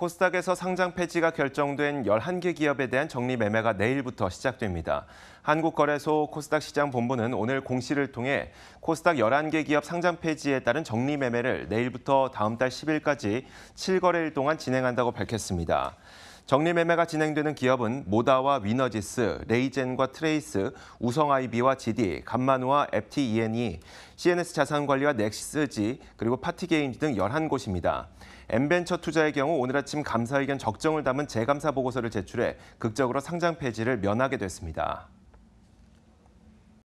코스닥에서 상장 폐지가 결정된 11개 기업에 대한 정리 매매가 내일부터 시작됩니다. 한국거래소 코스닥 시장 본부는 오늘 공시를 통해 코스닥 11개 기업 상장 폐지에 따른 정리 매매를 내일부터 다음 달 10일까지 7거래일 동안 진행한다고 밝혔습니다. 정리매매가 진행되는 기업은 모다와 위너지스, 레이젠과 트레이스, 우성아이비와 GD, 간만우와 FTEN이, CNS 자산관리와 넥시스지, 그리고 파티게임즈 등 11곳입니다. 엠벤처 투자의 경우 오늘 아침 감사의견 적정을 담은 재감사 보고서를 제출해 극적으로 상장 폐지를 면하게 됐습니다.